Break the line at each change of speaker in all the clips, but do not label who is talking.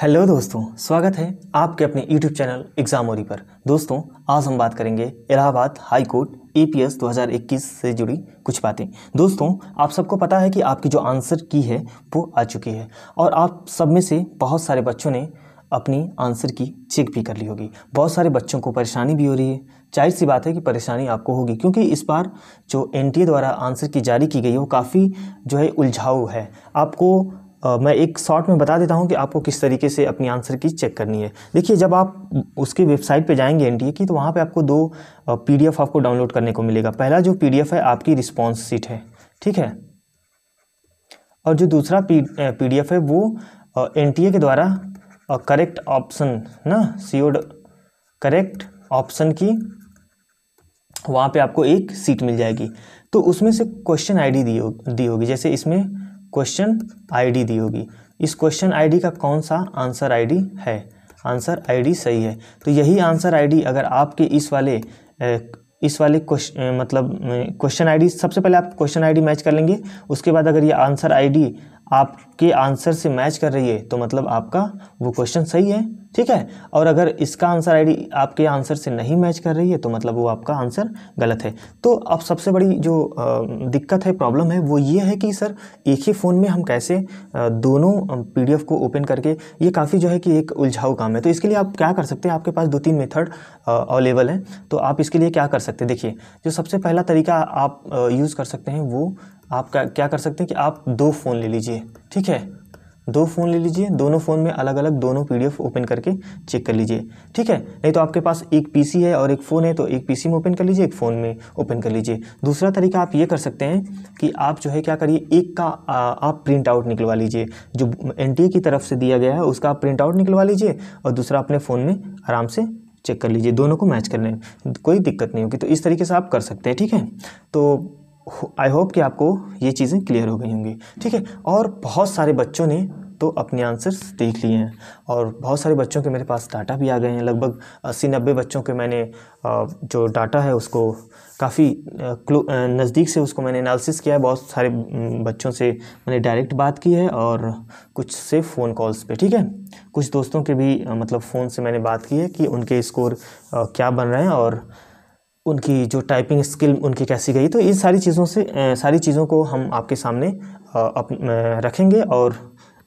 hello दोस्तों स्वागत है आपके अपने यूट्यूब चैनल एग्जाम ओरी पर दोस्तों आज हम बात करेंगे Allahabad high court APS e 2021 से जुड़ी कुछ बातें दोस्तों आप सबको पता है कि आपकी जो आंसर की है वो आ चुकी है और आप सब में से बहुत सारे बच्चों ने अपनी आंसर की चेक भी कर ली होगी बहुत सारे बच्चों को परेशानी भी हो रही है जाहिर सी बात है कि परेशानी आपको होगी क्योंकि इस बार जो एनटीए द्वारा आंसर की जारी की गई है वो काफ़ी जो है उलझाऊ है आपको मैं एक शॉर्ट में बता देता हूँ कि आपको किस तरीके से अपनी आंसर की चेक करनी है देखिए जब आप उसकी वेबसाइट पे जाएंगे एन की तो वहाँ पे आपको दो पीडीएफ आपको डाउनलोड करने को मिलेगा पहला जो पीडीएफ है आपकी रिस्पॉन्स सीट है ठीक है और जो दूसरा पी है वो एन के द्वारा करेक्ट ऑप्शन ना सी करेक्ट ऑप्शन की वहाँ पे आपको एक सीट मिल जाएगी तो उसमें से क्वेश्चन आईडी डी हो दी होगी जैसे इसमें क्वेश्चन आईडी दी होगी इस क्वेश्चन आईडी का कौन सा आंसर आईडी है आंसर आईडी सही है तो यही आंसर आईडी अगर आपके इस वाले इस वाले क्वेश्चन मतलब क्वेश्चन आईडी सबसे पहले आप क्वेश्चन आईडी मैच कर लेंगे उसके बाद अगर ये आंसर आईडी आपके आंसर से मैच कर रही है तो मतलब आपका वो क्वेश्चन सही है ठीक है और अगर इसका आंसर आईडी आपके आंसर से नहीं मैच कर रही है तो मतलब वो आपका आंसर गलत है तो अब सबसे बड़ी जो दिक्कत है प्रॉब्लम है वो ये है कि सर एक ही फ़ोन में हम कैसे दोनों पीडीएफ को ओपन करके ये काफ़ी जो है कि एक उलझाऊ काम है तो इसके लिए आप क्या कर सकते हैं आपके पास दो तीन मेथड अवेलेबल हैं तो आप इसके लिए क्या कर सकते हैं देखिए जो सबसे पहला तरीका आप यूज़ कर सकते हैं वो आप क्या कर सकते हैं कि आप दो फ़ोन ले लीजिए ठीक है दो फ़ोन ले लीजिए दोनों फ़ोन में अलग अलग दोनों पीडीएफ ओपन करके चेक कर लीजिए ठीक है नहीं तो आपके पास एक पीसी है और एक फ़ोन है तो एक पीसी में ओपन कर लीजिए एक फ़ोन में ओपन कर लीजिए दूसरा तरीका आप ये कर सकते हैं कि आप जो है क्या करिए एक का आप प्रिंट आउट निकलवा लीजिए जो एन की तरफ से दिया गया है उसका आप प्रिंट आउट निकलवा लीजिए और दूसरा अपने फ़ोन में आराम से चेक कर लीजिए दोनों को मैच कर में कोई दिक्कत नहीं होगी तो इस तरीके से आप कर सकते हैं ठीक है तो आई होप कि आपको ये चीज़ें क्लियर हो गई होंगी ठीक है और बहुत सारे बच्चों ने तो अपने आंसर्स देख लिए हैं और बहुत सारे बच्चों के मेरे पास डाटा भी आ गए हैं लगभग अस्सी नब्बे बच्चों के मैंने जो डाटा है उसको काफ़ी नज़दीक से उसको मैंने एनालिसिस किया है बहुत सारे बच्चों से मैंने डायरेक्ट बात की है और कुछ से फ़ोन कॉल्स पे ठीक है कुछ दोस्तों के भी मतलब फ़ोन से मैंने बात की है कि उनके स्कोर क्या बन रहे हैं और उनकी जो टाइपिंग स्किल उनकी कैसी गई तो इन सारी चीज़ों से सारी चीज़ों को हम आपके सामने रखेंगे और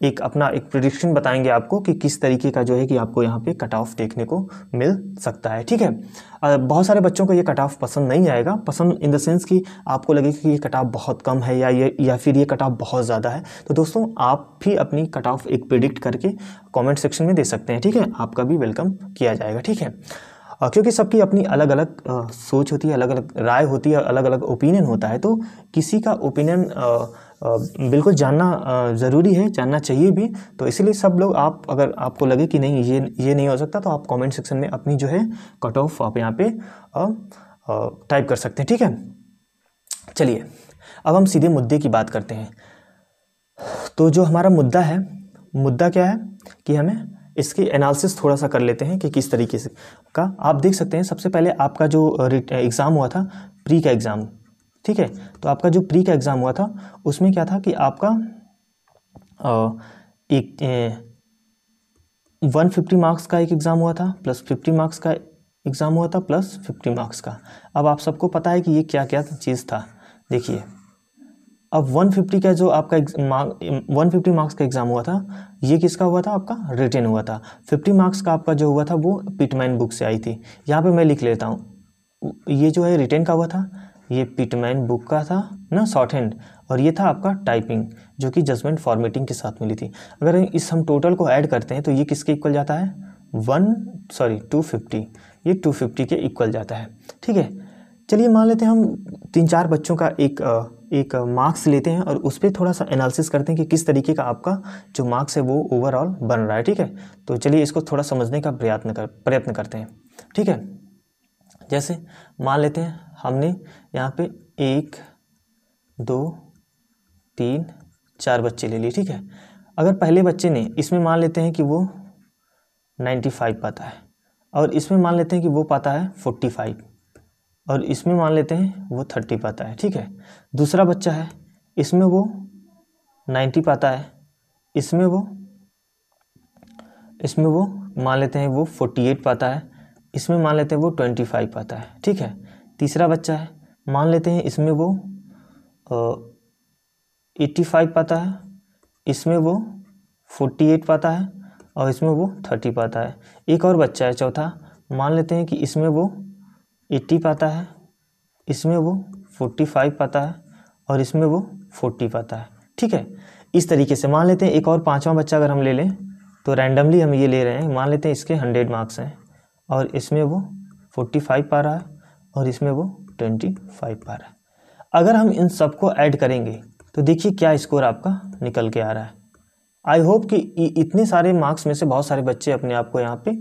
एक अपना एक प्रिडिक्शन बताएंगे आपको कि किस तरीके का जो है कि आपको यहाँ पे कट ऑफ देखने को मिल सकता है ठीक है बहुत सारे बच्चों को ये कट ऑफ पसंद नहीं आएगा पसंद इन द सेंस कि आपको लगेगा कि ये कट ऑफ बहुत कम है या ये या फिर ये कट ऑफ बहुत ज़्यादा है तो दोस्तों आप भी अपनी कट ऑफ एक प्रिडिक्ट करके कॉमेंट सेक्शन में दे सकते हैं ठीक है आपका भी वेलकम किया जाएगा ठीक है क्योंकि सबकी अपनी अलग अलग सोच होती है अलग अलग राय होती है अलग अलग ओपिनियन होता है तो किसी का ओपिनियन बिल्कुल जानना ज़रूरी है जानना चाहिए भी तो इसीलिए सब लोग आप अगर आपको लगे कि नहीं ये ये नहीं हो सकता तो आप कमेंट सेक्शन में अपनी जो है कट ऑफ आप यहाँ पे टाइप कर सकते हैं ठीक है चलिए अब हम सीधे मुद्दे की बात करते हैं तो जो हमारा मुद्दा है मुद्दा क्या है कि हमें इसकी एनालिसिस थोड़ा सा कर लेते हैं कि किस तरीके से का आप देख सकते हैं सबसे पहले आपका जो एग्ज़ाम हुआ था प्री का एग्ज़ाम ठीक है तो आपका जो प्री का एग्ज़ाम हुआ था उसमें क्या था कि आपका आ, एक वन फिफ्टी मार्क्स का एक एग्ज़ाम हुआ था प्लस फिफ्टी मार्क्स का एग्ज़ाम हुआ था प्लस फिफ्टी मार्क्स का अब आप सबको पता है कि ये क्या क्या चीज़ था देखिए अब 150 का जो आपका मार्क 150 मार्क्स का एग्ज़ाम हुआ था ये किसका हुआ था आपका रिटेन हुआ था 50 मार्क्स का आपका जो हुआ था वो पिटमैन बुक से आई थी यहाँ पे मैं लिख लेता हूँ ये जो है रिटेन का हुआ था ये पिटमैन बुक का था ना शॉर्ट हैंड और ये था आपका टाइपिंग जो कि जजमेंट फॉर्मेटिंग के साथ मिली थी अगर इस हम टोटल को ऐड करते हैं तो ये किसके इक्वल जाता है वन सॉरी टू फिफ्टी ये टू फिफ्टी के इक्वल जाता है ठीक है चलिए मान लेते हैं हम तीन चार बच्चों का एक आ, एक मार्क्स लेते हैं और उस पर थोड़ा सा एनालिसिस करते हैं कि किस तरीके का आपका जो मार्क्स है वो ओवरऑल बन रहा है ठीक है तो चलिए इसको थोड़ा समझने का प्रयत्न कर प्रयत्न करते हैं ठीक है जैसे मान लेते हैं हमने यहाँ पे एक दो तीन चार बच्चे ले लिए ठीक है अगर पहले बच्चे ने इसमें मान लेते हैं कि वो नाइन्टी फाइव पाता है और इसमें मान लेते हैं कि वो पाता है फोर्टी फाइव और इसमें मान लेते हैं वो थर्टी पाता है ठीक है दूसरा बच्चा है इसमें वो नाइन्टी पाता है इसमें वो इसमें वो मान लेते हैं वो फोर्टी एट पाता है इसमें मान लेते हैं वो ट्वेंटी फाइव पाता है ठीक है तीसरा बच्चा है मान लेते हैं इसमें वो एट्टी फाइव पाता है इसमें वो फोर्टी एट पाता है और इसमें वो थर्टी पाता है एक और बच्चा है चौथा मान लेते हैं कि इसमें वो एट्टी पाता है इसमें वो फोर्टी फाइव पाता है और इसमें वो फोर्टी पाता है ठीक है इस तरीके से मान लेते हैं एक और पाँचवा बच्चा अगर हम ले लें तो रैंडमली हम ये ले रहे हैं मान लेते हैं इसके हंड्रेड मार्क्स हैं और इसमें वो फोर्टी फाइव पा रहा है और इसमें वो ट्वेंटी फाइव पा रहा है अगर हम इन सबको ऐड करेंगे तो देखिए क्या स्कोर आपका निकल के आ रहा है आई होप कि इतने सारे मार्क्स में से बहुत सारे बच्चे अपने आप को यहाँ पे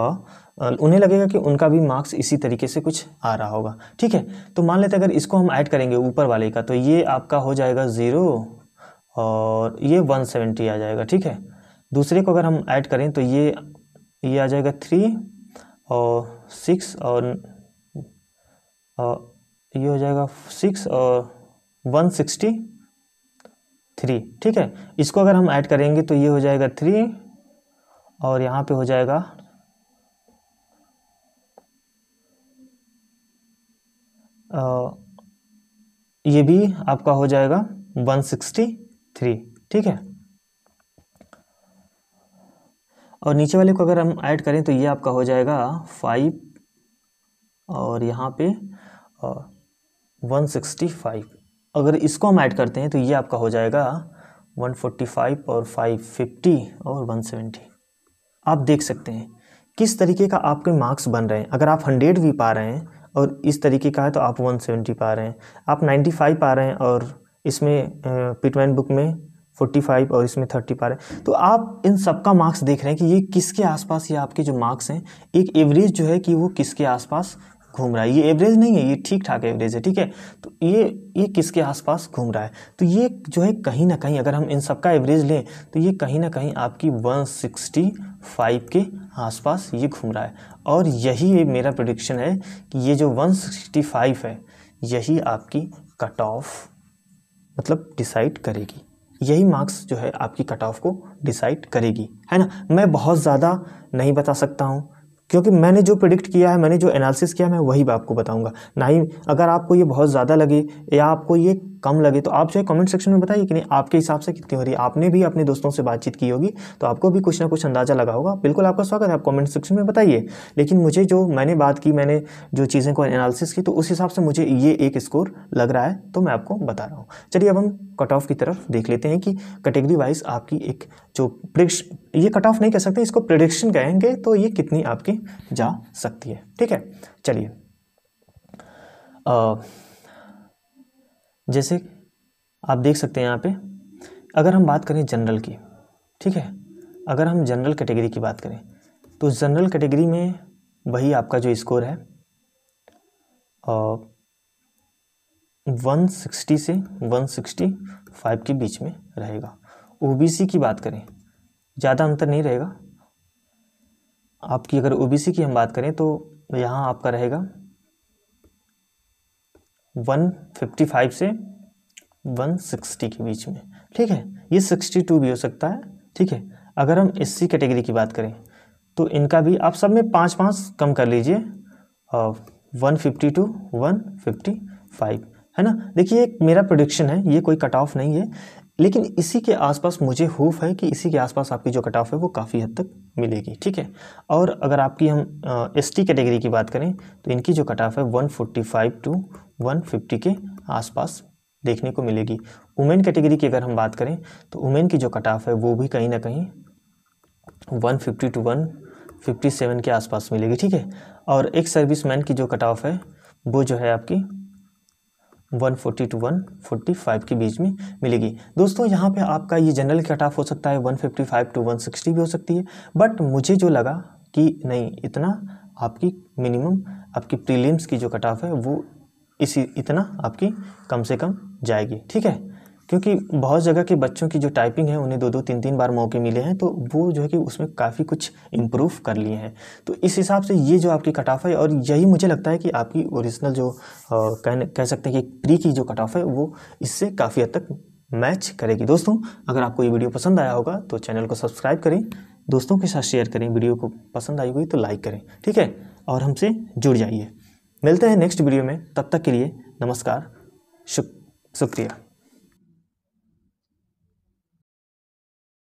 और उन्हें लगेगा कि उनका भी मार्क्स इसी तरीके से कुछ आ रहा होगा ठीक है तो मान लेते अगर इसको हम ऐड करेंगे ऊपर वाले का तो ये आपका हो जाएगा ज़ीरो और ये वन सेवेंटी आ जाएगा ठीक है दूसरे को अगर हम ऐड करें तो ये ये आ जाएगा थ्री और सिक्स और, और ये हो जाएगा सिक्स और वन सिक्सटी थ्री ठीक है इसको अगर हम ऐड करेंगे तो ये हो जाएगा थ्री और यहाँ पे हो जाएगा ये भी आपका हो जाएगा 163 ठीक है और नीचे वाले को अगर हम ऐड करें तो ये आपका हो जाएगा फाइव और यहाँ पे वन सिक्सटी फाइव अगर इसको हम ऐड करते हैं तो ये आपका हो जाएगा वन फोर्टी फाइव और फाइव फिफ्टी और वन सेवेंटी आप देख सकते हैं किस तरीके का आपके मार्क्स बन रहे हैं अगर आप हंड्रेड भी पा रहे हैं और इस तरीके का है तो आप 170 पा रहे हैं आप 95 पा रहे हैं और इसमें पिटमैन बुक में 45 और इसमें 30 पा रहे हैं तो आप इन सबका मार्क्स देख रहे हैं कि ये किसके आसपास ये आपके जो मार्क्स हैं एक एवरेज जो है कि वो किसके आसपास घूम रहा है ये एवरेज नहीं है ये ठीक ठाक एवरेज है ठीक है तो ये ये किसके आसपास घूम रहा है तो ये जो है कहीं ना कहीं अगर हम इन सबका एवरेज लें तो ये कहीं ना कहीं आपकी 165 के आसपास ये घूम रहा है और यही मेरा प्रडिक्शन है कि ये जो 165 है यही आपकी कट ऑफ मतलब डिसाइड करेगी यही मार्क्स जो है आपकी कट ऑफ को डिसाइड करेगी है ना मैं बहुत ज़्यादा नहीं बता सकता हूँ क्योंकि मैंने जो प्रिडिक्ट किया है मैंने जो एनालिसिस किया मैं वही आपको बताऊंगा ना ही अगर आपको ये बहुत ज़्यादा लगे या आपको ये कम लगे तो आप जो है कमेंट सेक्शन में बताइए कि नहीं आपके हिसाब से कितनी हो रही है आपने भी अपने दोस्तों से बातचीत की होगी तो आपको भी कुछ ना कुछ अंदाज़ा लगा होगा बिल्कुल आपका स्वागत है आप कमेंट सेक्शन में बताइए लेकिन मुझे जो मैंने बात की मैंने जो चीज़ें को एनालिसिस की तो उस हिसाब से मुझे ये एक स्कोर लग रहा है तो मैं आपको बता रहा हूँ चलिए अब हम कट ऑफ की तरफ देख लेते हैं कि कैटेगरी वाइज आपकी एक जो प्रिक्ष ये कट ऑफ नहीं कह सकते इसको प्रिडिक्शन कहेंगे तो ये कितनी आपकी जा सकती है ठीक है चलिए जैसे आप देख सकते हैं यहाँ पे अगर हम बात करें जनरल की ठीक है अगर हम जनरल कैटेगरी की बात करें तो जनरल कैटेगरी में वही आपका जो स्कोर है वन सिक्सटी से वन सिक्सटी फाइव के बीच में रहेगा ओबीसी की बात करें ज़्यादा अंतर नहीं रहेगा आपकी अगर ओबीसी की हम बात करें तो यहाँ आपका रहेगा 155 से 160 के बीच में ठीक है ये 62 भी हो सकता है ठीक है अगर हम एस कैटेगरी की बात करें तो इनका भी आप सब में पाँच पाँच कम कर लीजिए one fifty to one fifty five है ना देखिए एक मेरा प्रोडिक्शन है ये कोई कट ऑफ नहीं है लेकिन इसी के आसपास मुझे होप है कि इसी के आसपास आपकी जो कट ऑफ है वो काफ़ी हद तक मिलेगी ठीक है और अगर आपकी हम एस टी कैटेगरी की बात करें तो इनकी जो कट ऑफ है वन फोर्टी फाइव टू 150 के आसपास देखने को मिलेगी वुमेन कैटेगरी की अगर हम बात करें तो वुमेन की जो कट ऑफ है वो भी कहीं ना कहीं 150 टू 157 के आसपास मिलेगी ठीक है और एक सर्विस मैन की जो कट ऑफ है वो जो है आपकी 140 टू 145 के बीच में मिलेगी दोस्तों यहाँ पे आपका ये जनरल कट ऑफ हो सकता है 155 टू 160 भी हो सकती है बट मुझे जो लगा कि नहीं इतना आपकी मिनिमम आपकी प्रीलिम्स की जो कट ऑफ है वो इसी इतना आपकी कम से कम जाएगी ठीक है क्योंकि बहुत जगह के बच्चों की जो टाइपिंग है उन्हें दो दो तीन तीन बार मौके मिले हैं तो वो जो है कि उसमें काफ़ी कुछ इम्प्रूव कर लिए हैं तो इस हिसाब से ये जो आपकी कट ऑफ है और यही मुझे लगता है कि आपकी ओरिजिनल जो कह कह सकते हैं कि प्री की जो कट ऑफ है वो इससे काफ़ी हद तक मैच करेगी दोस्तों अगर आपको ये वीडियो पसंद आया होगा तो चैनल को सब्सक्राइब करें दोस्तों के साथ शेयर करें वीडियो को पसंद आई हुई तो लाइक करें ठीक है और हमसे जुड़ जाइए मिलते हैं नेक्स्ट वीडियो में तब तक के लिए नमस्कार शुक्रिया